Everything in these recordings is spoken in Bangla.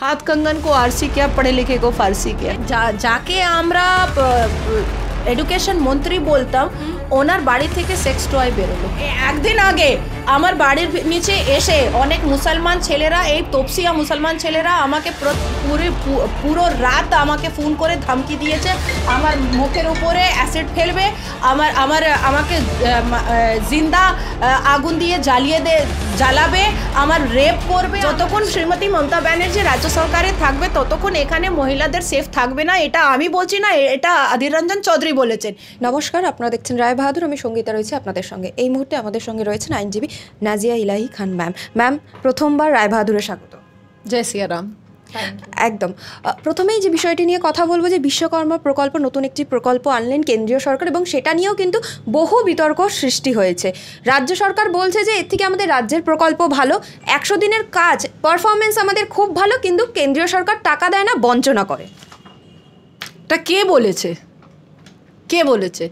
हाथ कंगन को आरसी क्या पढ़े लिखे को फारसी क्या जा, जाके आमरा এডুকেশন মন্ত্রী বলতাম ওনার বাড়ি থেকে সেক্স টয় বেরোলো একদিন আগে আমার বাড়ির নিচে এসে অনেক মুসলমান ছেলেরা এই তপসিয়া মুসলমান ছেলেরা আমাকে পুরো রাত আমাকে ফোন করে ধমকি দিয়েছে আমার মুখের উপরে অ্যাসিড ফেলবে আমার আমার আমাকে জিন্দা আগুন দিয়ে জ্বালিয়ে দে জ্বালাবে আমার রেপ করবে যতক্ষণ শ্রীমতী মমতা ব্যানার্জি রাজ্য সরকারে থাকবে ততক্ষণ এখানে মহিলাদের সেফ থাকবে না এটা আমি বলছি না এটা অধীর রঞ্জন চৌধুরী মন্ত্রী বলেছেন নমস্কার আপনারা দেখছেন রায় বাহাদুর আমি সঙ্গীতা রয়েছে আপনাদের সঙ্গে এই মুহূর্তে আমাদের সঙ্গে রয়েছেন আইনজীবী নাজিয়া ইলাহি খান ম্যাম ম্যাম প্রথমবার রায় বাহাদুরের স্বাগত জয় সিয়ারাম একদম প্রথমেই যে বিষয়টি নিয়ে কথা বলবো যে বিশ্বকর্মা প্রকল্প নতুন একটি প্রকল্প আনলেন কেন্দ্রীয় সরকার এবং সেটা নিয়েও কিন্তু বহু বিতর্ক সৃষ্টি হয়েছে রাজ্য সরকার বলছে যে এর থেকে আমাদের রাজ্যের প্রকল্প ভালো একশো দিনের কাজ পারফরমেন্স আমাদের খুব ভালো কিন্তু কেন্দ্রীয় সরকার টাকা দেয় না বঞ্চনা করে তা কে বলেছে কে বলেছে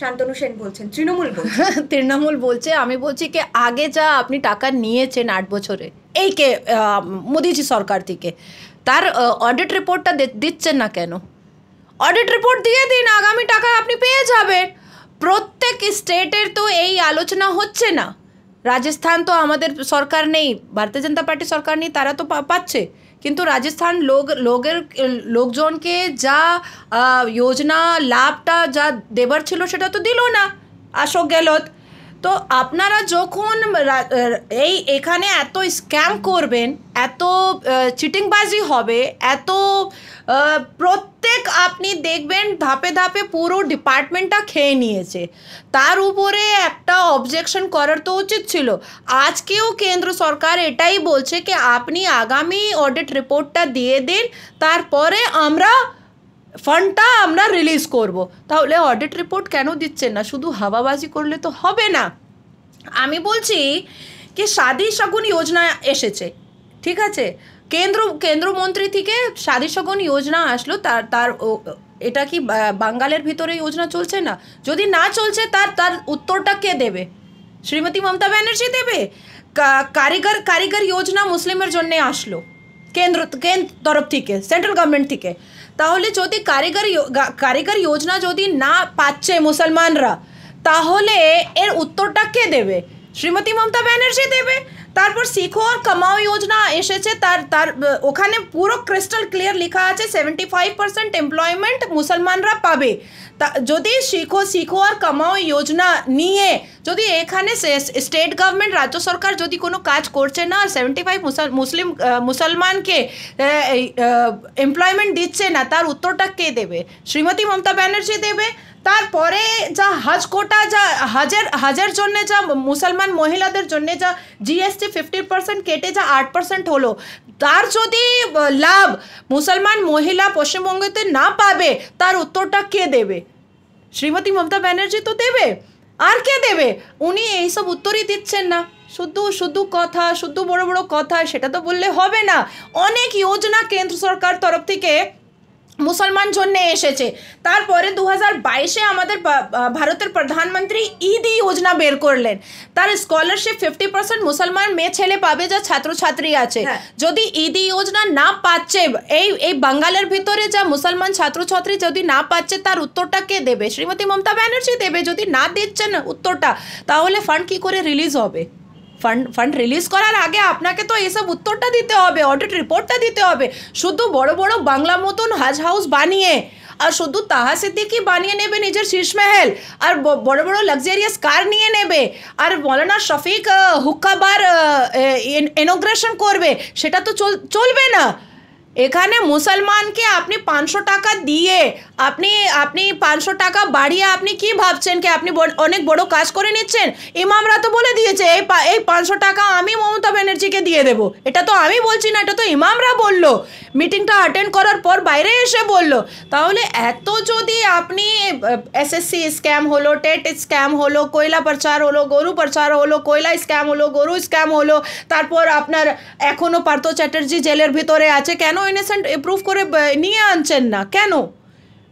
শান্তনু সেন বলছেন তৃণমূল তৃণমূল বলছে আমি বলছি কি আগে যা আপনি টাকা নিয়েছেন আট বছরে এই কে মোদিজি সরকার থেকে তার অডিট রিপোর্টটা দিচ্ছেন না কেন অডিট রিপোর্ট দিয়ে দিন আগামী টাকা আপনি পেয়ে যাবেন প্রত্যেক স্টেটের তো এই আলোচনা হচ্ছে না রাজস্থান তো আমাদের সরকার নেই ভারতীয় জনতা পার্টি সরকার নেই তারা তো পাচ্ছে কিন্তু রাজস্থান লোক লোকের লোকজনকে যা যোজনা লাভটা যা দেবার ছিল সেটা তো দিল না অশোক গেলত তো আপনারা যখন এই এখানে এত স্ক্যাম করবেন এত চিটিংবাজি হবে এত প্রত্যেক আপনি দেখবেন ধাপে ধাপে পুরো ডিপার্টমেন্টটা খেয়ে নিয়েছে তার উপরে একটা অবজেকশন করার তো উচিত ছিল আজকেও কেন্দ্র সরকার এটাই বলছে কি আপনি আগামী অডিট রিপোর্টটা দিয়ে দিন তারপরে আমরা ফান্ডটা আমরা রিলিজ করব। তাহলে অডিট রিপোর্ট কেন দিচ্ছেন না শুধু হাওয়াবাজি করলে তো হবে না আমি বলছি কি সাদি শগুন যোজনা এসেছে ঠিক আছে কেন্দ্র কেন্দ্রমন্ত্রী থেকে সাদি শগুন যোজনা আসলো তার তার এটা কি বাঙ্গালের ভিতরে যোজনা চলছে না যদি না চলছে তার তার উত্তরটা কে দেবে শ্রীমতী মমতা ব্যানার্জি দেবে কারিগর কারিগর যোজনা মুসলিমের জন্য আসলো কেন্দ্র কেন্দ্র তরফ থেকে সেন্ট্রাল গভর্নমেন্ট থেকে তাহলে যদি কারিগর কারিগর যোজনা যদি না পাচ্ছে মুসলমানরা তাহলে এর উত্তরটা কে দেবে শ্রীমতী মমতা ব্যানার্জি দেবে তারপর শিখো আর যোজনা এসেছে তার তার ওখানে পুরো ক্রিস্টাল ক্লিয়ার লেখা আছে সেভেন্টি ফাইভ পার্সেন্ট এমপ্লয়মেন্ট মুসলমানরা পাবে তা যদি শিখো শিখো আর কমাও যোজনা নিয়ে যদি এখানে স্টেট গভর্নমেন্ট রাজ্য সরকার যদি কোনো কাজ করছে না আর সেভেন্টি ফাইভ মুসলিম মুসলমানকে এমপ্লয়মেন্ট দিচ্ছে না তার উত্তরটা কে দেবে শ্রীমতী মমতা ব্যানার্জি দেবে তারপরে যা হজ কোটা যা হাজের হাজের জন্যে যা মুসলমান মহিলাদের জন্যে যা জিএসটি ফিফটি পার্সেন্ট কেটে যা আট পার্সেন্ট হলো তার যদি লাভ মুসলমান মহিলা পশ্চিমবঙ্গেতে না পাবে তার উত্তরটা কে দেবে শ্রীমতী মমতা ব্যানার্জি তো দেবে আর কে দেবে উনি এইসব উত্তরই দিচ্ছেন না শুধু শুধু কথা শুধু বড় বড় কথা সেটা তো বললে হবে না অনেক যোজনা কেন্দ্র সরকার তরফ থেকে মুসলমান জন্যে এসেছে তারপরে দু হাজার বাইশে আমাদের ভারতের প্রধানমন্ত্রী ইদি যোজনা বের করলেন তার স্কলারশিপ ফিফটি পার্সেন্ট মুসলমান মেয়ে ছেলে পাবে যা ছাত্রছাত্রী আছে হ্যাঁ। যদি ইদি যোজনা না পাচ্ছে এই এই বাঙ্গালের ভিতরে যা মুসলমান ছাত্রছাত্রী যদি না পাচ্ছে তার উত্তরটা কে দেবে শ্রীমতী মমতা ব্যানার্জি দেবে যদি না দিচ্ছেন উত্তরটা তাহলে ফান্ড কি করে রিলিজ হবে ফান্ড ফান্ড রিলিজ করার আগে আপনাকে তো এসব উত্তরটা দিতে হবে অডিট রিপোর্টটা দিতে হবে শুধু বড় বড় বাংলা মতন হাজ হাউস বানিয়ে আর শুধু তাহা সিদ্দিকি বানিয়ে নেবে নিজের শীর্ষমহল আর বড় বড় লাক্সারিয়াস কার নিয়ে নেবে আর মৌলানা শফিক হুক্কাবার ইনোগ্রেশন করবে সেটা তো চলবে না এখানে মুসলমানকে আপনি পাঁচশো টাকা দিয়ে আপনি আপনি পাঁচশো টাকা বাড়িয়ে আপনি কি ভাবছেন কি আপনি অনেক বড় কাজ করে নিচ্ছেন ইমামরা তো বলে দিয়েছে এই এই পাঁচশো টাকা আমি মমতা ব্যানার্জিকে দিয়ে দেব এটা তো আমি বলছি না এটা তো ইমামরা বলল মিটিংটা অ্যাটেন্ড করার পর বাইরে এসে বলল তাহলে এত যদি আপনি এসএসসি স্ক্যাম হলো টেট স্ক্যাম হলো কয়লা প্রচার হলো গরু প্রচার হলো কয়লা স্ক্যাম হলো গরু স্ক্যাম হলো তারপর আপনার এখনও পার্থ চ্যাটার্জি জেলের ভিতরে আছে কেন ইনোসেন্ট এপ্রুভ করে নিয়ে আনছেন না কেন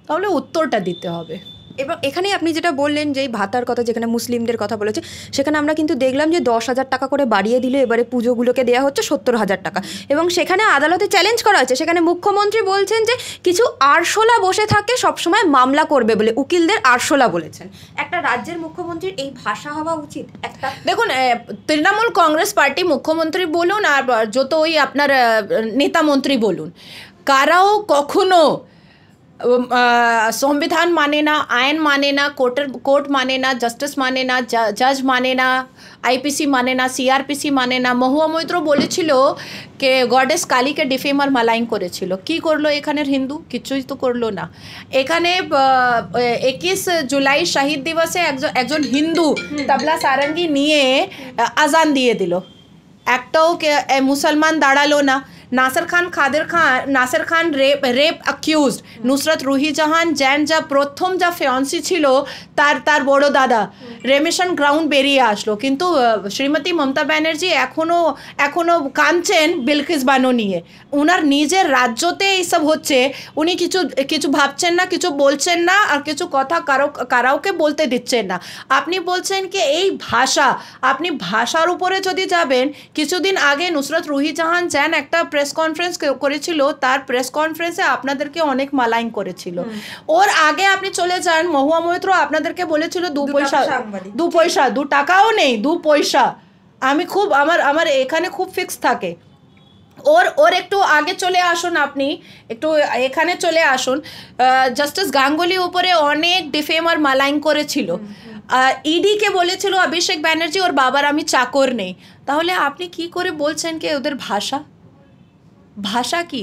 তাহলে উত্তরটা দিতে হবে এবং এখানে আপনি যেটা বললেন যে ভাতার কথা যেখানে মুসলিমদের কথা বলেছে সেখানে আমরা কিন্তু দেখলাম যে দশ হাজার টাকা করে বাড়িয়ে দিলে এবারে পুজোগুলোকে দেওয়া হচ্ছে সত্তর হাজার টাকা এবং সেখানে আদালতে চ্যালেঞ্জ করা হয়েছে সেখানে মুখ্যমন্ত্রী বলছেন যে কিছু আরশোলা বসে থাকে সবসময় মামলা করবে বলে উকিলদের আরশোলা বলেছেন একটা রাজ্যের মুখ্যমন্ত্রীর এই ভাষা হওয়া উচিত একটা দেখুন তৃণমূল কংগ্রেস পার্টি মুখ্যমন্ত্রী বলুন আর যত ওই আপনার নেতা মন্ত্রী বলুন কারাও কখনো সংবিধান মানে না আইন মানে না কোর্টের কোর্ট মানে না জাস্টিস মানে না জাজ মানে না আইপিসি মানে না সিআরপিসি মানে না মহুয়া মৈত্র বলেছিল কে গডেস কালীকে ডিফেমার মালাইন করেছিল কি করলো এখানের হিন্দু কিছুই তো করলো না এখানে একিশ জুলাই শহীদ দিবসে একজন একজন হিন্দু তবলা সারঙ্গি নিয়ে আজান দিয়ে দিল একটাও মুসলমান দাঁড়ালো না Naser Khan Khader Khan Naser Khan rape rape accused Nusrat Ruhi Jahan জ্যান যা প্রথম যা ফেয়ন্সি ছিল তার তার বড় দাদা রেমিশন গ্রাউন্ড বেরিয়ে আসলো কিন্তু শ্রীমতী মমতা ব্যানার্জি এখনও এখনও কাঁদছেন বিলকিস বানো নিয়ে ওনার নিজের রাজ্যতে এইসব হচ্ছে উনি কিছু কিছু ভাবছেন না কিছু বলছেন না আর কিছু কথা কারো কারাওকে বলতে দিচ্ছেন না আপনি বলছেন কি এই ভাষা আপনি ভাষার উপরে যদি যাবেন কিছুদিন আগে নুসরত রুহি জাহান জ্যান একটা প্রেস প্রেস কনফারেন্স করেছিল তার প্রেস কনফারেন্সে আপনাদেরকে অনেক মালাইন করেছিল ওর আগে আপনি চলে যান মহুয়া মৈত্র আপনাদেরকে বলেছিল দু পয়সা দু পয়সা দু টাকাও নেই দু পয়সা আমি খুব আমার আমার এখানে খুব ফিক্স থাকে ওর ওর একটু আগে চলে আসুন আপনি একটু এখানে চলে আসুন জাস্টিস গাঙ্গুলি উপরে অনেক ডিফেমার মালাইন করেছিল ইডিকে e বলেছিল অভিষেক ব্যানার্জি ওর বাবার আমি চাকর নেই তাহলে আপনি কি করে বলছেন কি ওদের ভাষা ভাষা কি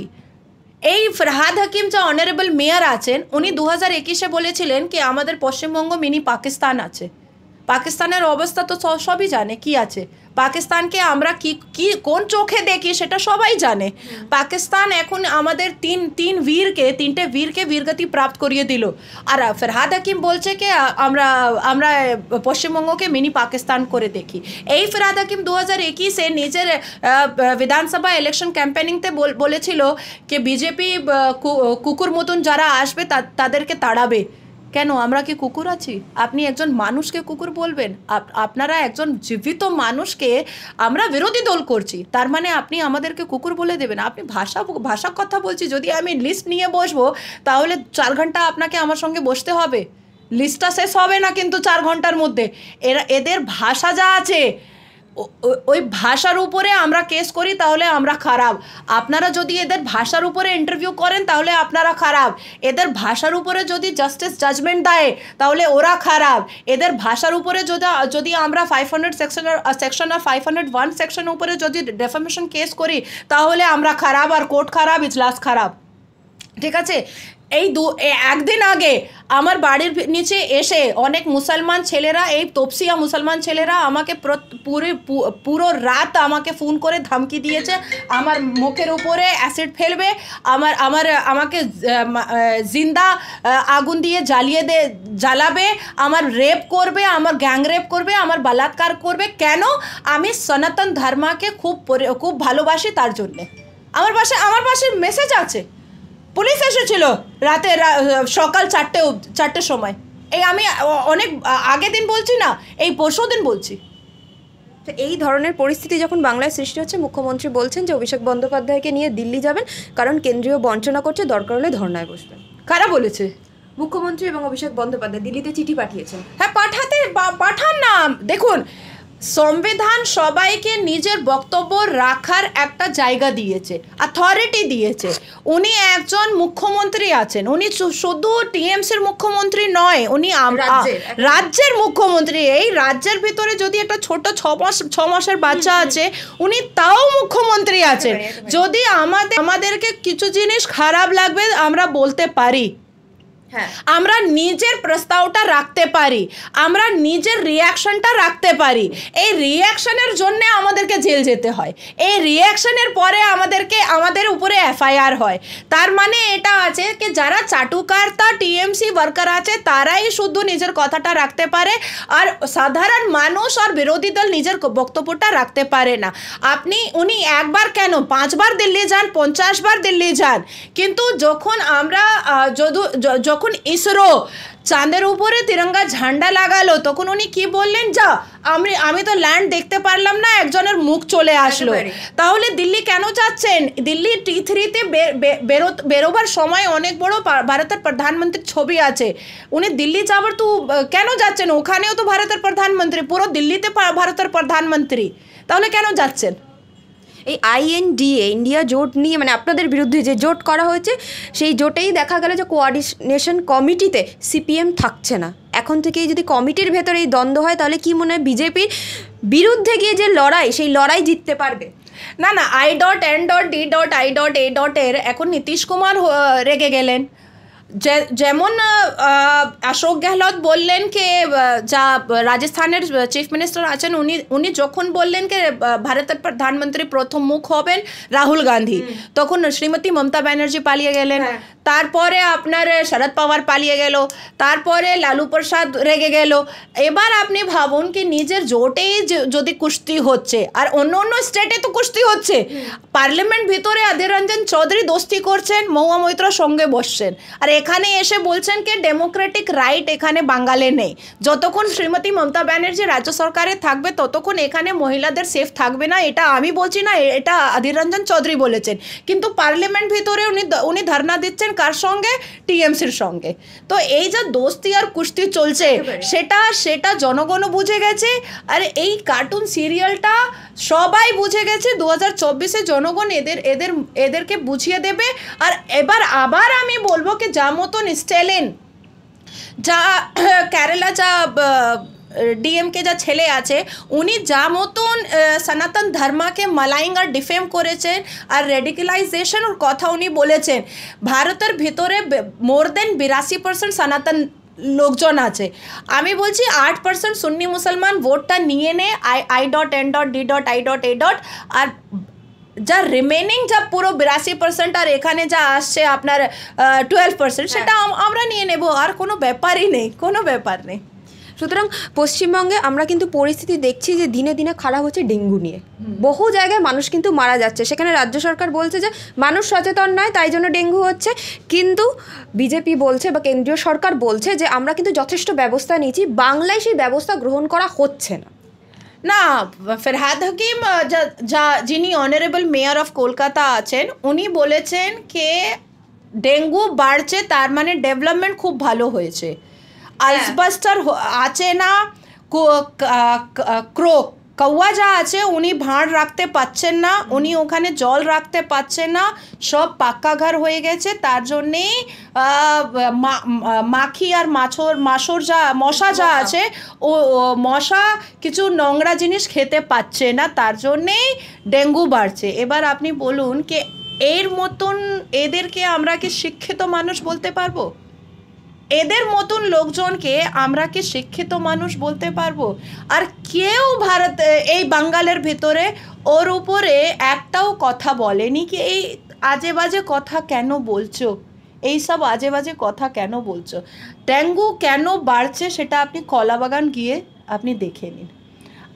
এই ফরহাদ হাকিম যা অনারেবল মেয়ার আছেন উনি দু হাজার একুশে বলেছিলেন কি আমাদের পশ্চিমবঙ্গ মিনি পাকিস্তান আছে পাকিস্তানের অবস্থা তো সবই জানে কি আছে পাকিস্তানকে আমরা কি কি কোন চোখে দেখি সেটা সবাই জানে পাকিস্তান এখন আমাদের তিন তিন বীরকে তিনটে বীরকে বীরগতি প্রাপ্ত করিয়ে দিল আর ফেরহাদ হাকিম বলছে কি আমরা আমরা পশ্চিমবঙ্গকে মিনি পাকিস্তান করে দেখি এই ফেরহাদ হাকিম দু হাজার একুশে নিজের বিধানসভা ইলেকশন ক্যাম্পেনিংতে বলেছিল যে বিজেপি কুকুর মতন যারা আসবে তাদেরকে তাড়াবে কেন আমরা কি কুকুর আছি আপনি একজন মানুষকে কুকুর বলবেন আপনারা একজন জীবিত মানুষকে আমরা বিরোধী দল করছি তার মানে আপনি আমাদেরকে কুকুর বলে দেবেন আপনি ভাষা ভাষা কথা বলছি যদি আমি লিস্ট নিয়ে বসবো তাহলে চার ঘন্টা আপনাকে আমার সঙ্গে বসতে হবে লিস্টটা শেষ হবে না কিন্তু চার ঘন্টার মধ্যে এরা এদের ভাষা যা আছে ওই ভাষার উপরে আমরা কেস করি তাহলে আমরা খারাপ আপনারা যদি এদের ভাষার উপরে ইন্টারভিউ করেন তাহলে আপনারা খারাপ এদের ভাষার উপরে যদি জাস্টিস জাজমেন্ট দেয় তাহলে ওরা খারাপ এদের ভাষার উপরে যদি যদি আমরা ফাইভ হান্ড্রেড সেকশন সেকশন আর ফাইভ হান্ড্রেড ওয়ান সেকশন উপরে যদি ডেফামেশন কেস করি তাহলে আমরা খারাপ আর কোর্ট খারাপ ইজলাস খারাপ ঠিক আছে এই দু একদিন আগে আমার বাড়ির নিচে এসে অনেক মুসলমান ছেলেরা এই তপসিয়া মুসলমান ছেলেরা আমাকে পুরো পুরো রাত আমাকে ফোন করে ধমকি দিয়েছে আমার মুখের উপরে অ্যাসিড ফেলবে আমার আমার আমাকে জিন্দা আগুন দিয়ে জ্বালিয়ে দে জ্বালাবে আমার রেপ করবে আমার গ্যাং রেপ করবে আমার বলাৎকার করবে কেন আমি সনাতন ধর্মাকে খুব খুব ভালোবাসি তার জন্যে আমার পাশে আমার পাশে মেসেজ আছে পুলিশ এসেছিল রাতে সকাল চারটে চারটের সময় এই আমি অনেক আগে দিন বলছি না এই পরশু দিন বলছি এই ধরনের পরিস্থিতি যখন বাংলায় সৃষ্টি হচ্ছে মুখ্যমন্ত্রী বলছেন যে অভিষেক বন্দ্যোপাধ্যায়কে নিয়ে দিল্লি যাবেন কারণ কেন্দ্রীয় বঞ্চনা করছে দরকার হলে ধর্নায় বসবেন কারা বলেছে মুখ্যমন্ত্রী এবং অভিষেক বন্দ্যোপাধ্যায় দিল্লিতে চিঠি পাঠিয়েছেন হ্যাঁ পাঠাতে পাঠান না দেখুন সংবিধান সবাইকে নিজের বক্তব্য রাখার একটা জায়গা দিয়েছে অথরিটি দিয়েছে উনি একজন মুখ্যমন্ত্রী আছেন উনি শুধু টিএমসির মুখ্যমন্ত্রী নয় উনি রাজ্যের মুখ্যমন্ত্রী এই রাজ্যের ভিতরে যদি একটা ছোট ছ মাস ছ মাসের বাচ্চা আছে উনি তাও মুখ্যমন্ত্রী আছেন যদি আমাদের আমাদেরকে কিছু জিনিস খারাপ লাগবে আমরা বলতে পারি হ্যাঁ। আমরা নিজের প্রস্তাবটা রাখতে পারি আমরা নিজের রিয়াকশনটা রাখতে পারি এই রিয়াকশনের জন্যে আমাদেরকে জেল যেতে হয় এই রিয়াকশনের পরে আমাদেরকে আমাদের উপরে এফআইআর হয় তার মানে এটা আছে কি যারা চাটুকার তা টিএমসি ওয়ার্কার আছে তারাই শুধু নিজের কথাটা রাখতে পারে আর সাধারণ মানুষ আর বিরোধী দল নিজের বক্তব্যটা রাখতে পারে না আপনি উনি একবার কেন পাঁচবার দিল্লি যান পঞ্চাশবার দিল্লি যান কিন্তু যখন আমরা যদু যখন ইসরো চাঁদের উপরে তিরঙ্গা ঝান্ডা লাগালো তখন উনি কি বললেন যা আমি আমি তো ল্যান্ড দেখতে পারলাম না একজনের মুখ চলে আসলো তাহলে দিল্লি কেন যাচ্ছেন দিল্লি টি থ্রিতে বেরো বেরোবার সময় অনেক বড় ভারতের প্রধানমন্ত্রীর ছবি আছে উনি দিল্লি যাবার তো কেন যাচ্ছেন ওখানেও তো ভারতের প্রধানমন্ত্রী পুরো দিল্লিতে ভারতের প্রধানমন্ত্রী তাহলে কেন যাচ্ছেন এই আইএনডিএ ইন্ডিয়া জোট নিয়ে মানে আপনাদের বিরুদ্ধে যে জোট করা হয়েছে সেই জোটেই দেখা গেল যে কোয়ার্ডিনেশন কমিটিতে সিপিএম থাকছে না এখন থেকেই যদি কমিটির ভেতরে এই দ্বন্দ্ব হয় তাহলে কি মনে হয় বিজেপির বিরুদ্ধে গিয়ে যে লড়াই সেই লড়াই জিততে পারবে না না I dot N dot D dot I dot A dot এর এখন নীতিশ কুমার রেগে গেলেন যেমন অশোক গেহলত বললেন কে যা রাজস্থানের চিফ মিনিস্টার আছেন উনি উনি যখন বললেন কে ভারতের প্রধানমন্ত্রী প্রথম মুখ হবেন রাহুল গান্ধী তখন শ্রীমতী মমতা ব্যানার্জি পালিয়ে গেলেন হ্যাঁ। তারপরে আপনার শরদ পাওয়ার পালিয়ে গেল তারপরে লালু প্রসাদ রেগে গেল এবার আপনি ভাবুন কি নিজের জোটেই যদি কুস্তি হচ্ছে আর অন্য অন্য স্টেটে তো কুস্তি হচ্ছে পার্লামেন্ট ভিতরে অধীর রঞ্জন চৌধুরী দোস্তি করছেন মৌয়া মৈত্র সঙ্গে বসছেন আর এখানে এসে বলছেন কি ডেমোক্রেটিক রাইট এখানে বাঙালে নেই যতক্ষণ শ্রীমতী মমতা ব্যানার্জি রাজ্য সরকারে থাকবে ততক্ষণ এখানে মহিলাদের সেফ থাকবে না এটা আমি বলছি না এটা অধীর রঞ্জন চৌধুরী বলেছেন কিন্তু পার্লামেন্ট ভিতরে উনি উনি ধারণা দিচ্ছেন কার সঙ্গে টিএমসির সঙ্গে তো এই যে দোস্তি আর কুস্তি চলছে সেটা সেটা জনগণও বুঝে গেছে আর এই কার্টুন সিরিয়ালটা সবাই বুঝে গেছে দু হাজার জনগণ এদের এদের এদেরকে বুঝিয়ে দেবে আর এবার আবার আমি বলবো কি যা মতন স্টেলেন যা কেরালা যা ডিএমকে যা ছেলে আছে উনি যা মতন সনাতন ধর্মাকে মালাইং আর ডিফেম করেছেন আর ওর কথা উনি বলেছেন ভারতের ভিতরে মোর দেন বিরাশি পার্সেন্ট সনাতন লোকজন আছে আমি বলছি আট পার্সেন্ট সুন্নি মুসলমান ভোটটা নিয়ে নে I I dot N dot D dot I dot A dot আর যা রিমেনিং যা পুরো বিরাশি পার্সেন্ট আর এখানে যা আসছে আপনার টুয়েলভ হ্যাঁ। পার্সেন্ট সেটা আমরা নিয়ে নেব আর কোনো ব্যাপারই নেই কোনো ব্যাপার নেই সুতরাং পশ্চিমবঙ্গে আমরা কিন্তু পরিস্থিতি দেখছি যে দিনে দিনে খারাপ হচ্ছে ডেঙ্গু নিয়ে বহু জায়গায় মানুষ কিন্তু মারা যাচ্ছে সেখানে রাজ্য সরকার বলছে যে মানুষ সচেতন নয় তাই জন্য ডেঙ্গু হচ্ছে কিন্তু বিজেপি বলছে বা কেন্দ্রীয় সরকার বলছে যে আমরা কিন্তু যথেষ্ট ব্যবস্থা নিয়েছি বাংলায় সেই ব্যবস্থা গ্রহণ করা হচ্ছে না না ফেরহাদ হকিম যা যিনি অনারেবল মেয়র অফ কলকাতা আছেন উনি বলেছেন কে ডেঙ্গু বাড়ছে তার মানে ডেভেলপমেন্ট খুব ভালো হয়েছে হ্যাঁ। আইসবাস্টার আছে না ক্রোক কৌয়া যা আছে উনি ভাঁড় রাখতে পাচ্ছেন না উনি ওখানে জল রাখতে পাচ্ছেন না সব পাক্কা ঘর হয়ে গেছে তার জন্যেই মাখি আর মাছর মাছর যা মশা যা আছে ও মশা কিছু নোংরা জিনিস খেতে পাচ্ছে না তার জন্যেই ডেঙ্গু বাড়ছে এবার আপনি বলুন কি এর মতন এদেরকে আমরা কি শিক্ষিত মানুষ বলতে পারবো এদের মতন লোকজনকে আমরা কি শিক্ষিত মানুষ বলতে পারবো আর কেউ ভারত এই বাংলার ভিতরে ওর উপরে একটাও কথা বলেনি কি আজবাজে কথা কেন বলছো এই সব আজবাজে কথা কেন বলছো ট্যাঙ্গো কেন বাড়ছে সেটা আপনি কলাবাগান গিয়ে আপনি দেখেনি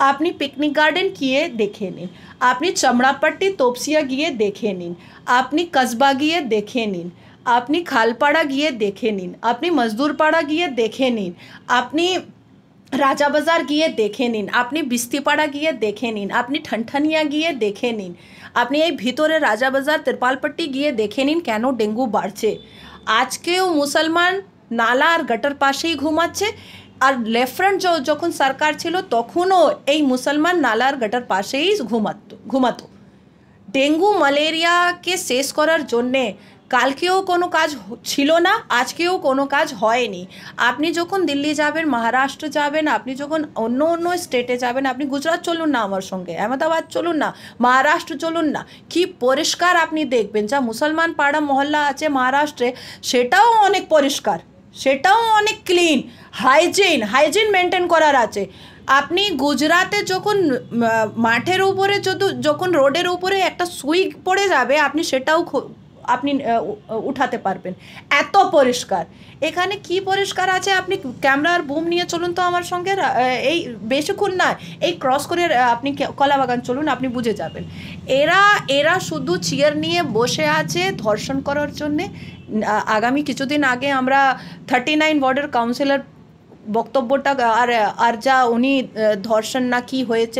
আপনি পিকনিক গার্ডেন গিয়ে দেখেনি আপনি চামড়াपट्टी টোপসিয়া গিয়ে দেখেনি আপনি কজবাগীয়ে দেখেনি আপনি খালপাড়া গিয়ে দেখে নিন আপনি মজদুরপাড়া গিয়ে দেখে নিন আপনি রাজাবাজার গিয়ে দেখে নিন আপনি বিস্তিপাড়া গিয়ে দেখে নিন আপনি ঠনঠনিয়া গিয়ে দেখে নিন আপনি এই ভিতরে রাজাবাজার তিরপালপট্টি গিয়ে দেখে নিন কেন ডেঙ্গু বাড়ছে আজকেও মুসলমান নালা আর গাটার পাশেই ঘুমাচ্ছে আর লেফ্রেন্ট যখন সরকার ছিল তখনও এই মুসলমান নালা আর গাটার পাশেই ঘুমাত ঘুমাতো ডেঙ্গু ম্যালেরিয়াকে শেষ করার জন্যে কালকেও কোনো কাজ ছিল না আজকেও কোনো কাজ হয়নি আপনি যখন দিল্লি যাবেন মহারাষ্ট্র যাবেন আপনি যখন অন্য অন্য স্টেটে যাবেন আপনি গুজরাট চলুন না আমার সঙ্গে আহমেদাবাদ চলুন না মহারাষ্ট্র চলুন না কি পরিষ্কার আপনি দেখবেন যা মুসলমান পাড়া মহল্লা আছে মহারাষ্ট্রে সেটাও অনেক পরিষ্কার সেটাও অনেক ক্লিন হাইজিন হাইজিন মেনটেন করার আছে আপনি গুজরাতে যখন মাঠের উপরে যখন রোডের উপরে একটা সুই পড়ে যাবে আপনি সেটাও আপনি উঠাতে পারবেন এত পরিষ্কার এখানে কি পরিষ্কার আছে আপনি ক্যামেরার বুম নিয়ে চলুন তো আমার সঙ্গে এই বেশিক্ষণ না এই ক্রস করে আপনি কলা বাগান চলুন আপনি বুঝে যাবেন এরা এরা শুধু চেয়ার নিয়ে বসে আছে ধর্ষণ করার জন্যে আগামী কিছুদিন আগে আমরা থার্টি নাইন বর্ডার কাউন্সিলর বক্তব্যটা আর আর যা উনি ধর্ষণ না কি হয়েছে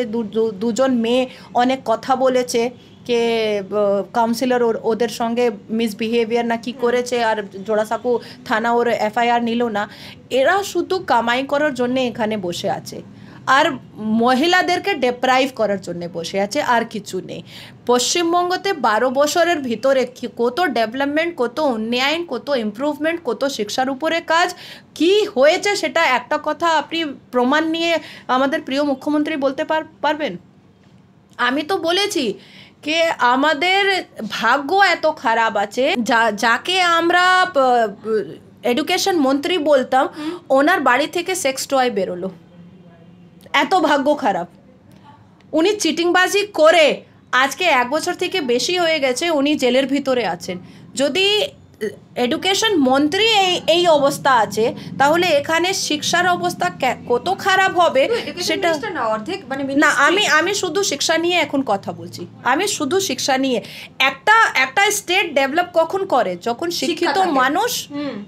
দুজন মেয়ে অনেক কথা বলেছে কে কাউন্সিলর ওদের সঙ্গে মিসবিহেভিয়ার না কি করেছে আর জোড়াসাঁকু থানা ওর এফআইআর নিল না এরা শুধু কামাই করার জন্য এখানে বসে আছে আর মহিলাদেরকে ডেপ্রাইভ করার জন্য বসে আছে আর কিছু নেই পশ্চিমবঙ্গতে বারো বছরের ভিতরে কত ডেভেলপমেন্ট কত উন্নয়ন কত ইম্প্রুভমেন্ট কত শিক্ষার উপরে কাজ কি হয়েছে সেটা একটা কথা আপনি প্রমাণ নিয়ে আমাদের প্রিয় মুখ্যমন্ত্রী বলতে পারবেন আমি তো বলেছি কে আমাদের ভাগ্য এত খারাপ আছে যা যাকে আমরা এডুকেশন মন্ত্রী বলতাম ওনার বাড়ি থেকে সেক্স টয় বেরোলো এত ভাগ্য খারাপ উনি চিটিংবাজি করে আজকে এক বছর থেকে বেশি হয়ে গেছে উনি জেলের ভিতরে আছেন যদি এডুকেশন মন্ত্রী এই এই অবস্থা আছে তাহলে এখানে শিক্ষার অবস্থা কত খারাপ হবে সেটা অর্ধেক মানে না আমি আমি শুধু শিক্ষা নিয়ে এখন কথা বলছি আমি শুধু শিক্ষা নিয়ে একটা একটা স্টেট ডেভেলপ কখন করে যখন শিক্ষিত মানুষ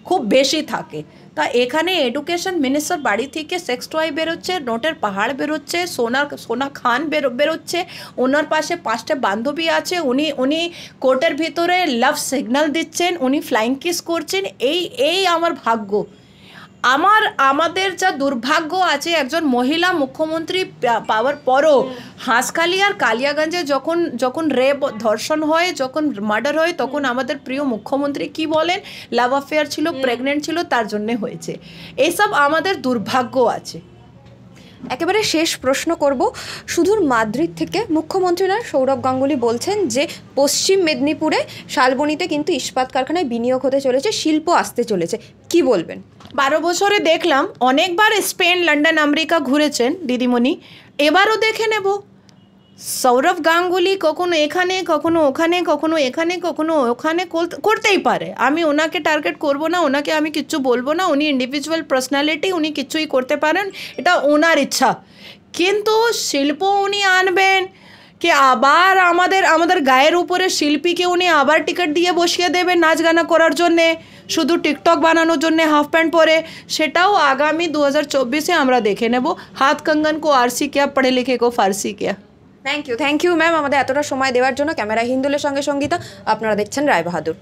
খুব বেশি থাকে তা এখানে এডুকেশন মিনিস্টার বাড়ি থেকে সেক্স টয় বেরোচ্ছে নোটের পাহাড় বেরোচ্ছে সোনা সোনা খান বেরো বেরোচ্ছে ওনার পাশে পাঁচটা বান্ধবী আছে উনি উনি কোর্টের ভিতরে লাভ সিগন্যাল দিচ্ছেন উনি ফ্লাইং কিস করছেন এই এই আমার ভাগ্য আমার আমাদের যা দুর্ভাগ্য আছে একজন মহিলা মুখ্যমন্ত্রী পাওয়ার পরও হাঁসখালি আর কালিয়াগঞ্জে যখন যখন রেপ ধর্ষণ হয় যখন মার্ডার হয় তখন আমাদের প্রিয় মুখ্যমন্ত্রী কি বলেন লাভ অ্যাফেয়ার ছিল প্রেগনেন্ট ছিল তার জন্যে হয়েছে এসব আমাদের দুর্ভাগ্য আছে একেবারে শেষ প্রশ্ন করব শুধুর মাদ্রিদ থেকে মুখ্যমন্ত্রী নয় সৌরভ গাঙ্গুলি বলছেন যে পশ্চিম মেদিনীপুরে শালবনিতে কিন্তু ইস্পাত কারখানায় বিনিয়োগ হতে চলেছে শিল্প আসতে চলেছে কি বলবেন বারো বছরে দেখলাম অনেকবার স্পেন লন্ডন আমেরিকা ঘুরেছেন দিদিমণি এবারও দেখে নেব सौरव गांगुली को कोकोनें खाने को कोकोनें ওখানে कोकोनें ওখানে कोकोनें ওখানে कोकोनें कोर्तेई পারে আমি উনাকে টার্গেট করব না উনাকে আমি কিচ্ছু বলবো না উনি ইন্ডিভিজুয়াল পার্সোনালিটি উনি কিচ্ছুই করতে পারেন এটা ওনার ইচ্ছা কিন্তু শিল্পও উনি আনবেন কি আবার আমাদের আমাদের গায়ের উপরে শিল্পী কে উনি আবার টিকিট দিয়ে বসিয়ে দেবে নাচ गाना করার জন্য শুধু টিকটক বানানোর জন্য হাফ প্যান্ট পরে সেটাও আগামী 2024 এ আমরা দেখেনেবো হাত কাঙ্গন কো আরসি কিপ পড়ে লেখে কো ফারসি কি thank you thank you ma'am আমাদের এতটা সময় দেওয়ার জন্য ক্যামেরা হিন্দুলের সঙ্গে সঙ্গীতা আপনারা দেখছেন রায় বাহাদুর